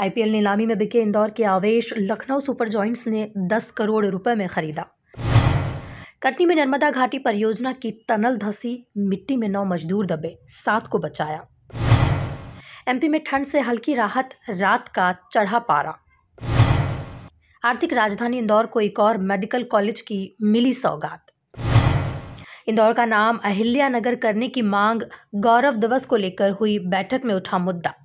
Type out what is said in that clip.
IPL नीलामी में बिके इंदौर के आवेश लखनऊ सुपर जॉइंट्स ने 10 करोड़ रुपए में खरीदा कटनी में नर्मदा घाटी परियोजना की टनल धसी मिट्टी में नौ मजदूर दबे सात को बचाया एमपी में ठंड से हल्की राहत रात का चढ़ा पारा आर्थिक राजधानी इंदौर को एक और मेडिकल कॉलेज की मिली सौगात इंदौर का नाम अहिल्या नगर करने की मांग गौरव दिवस को लेकर हुई बैठक में उठा मुद्दा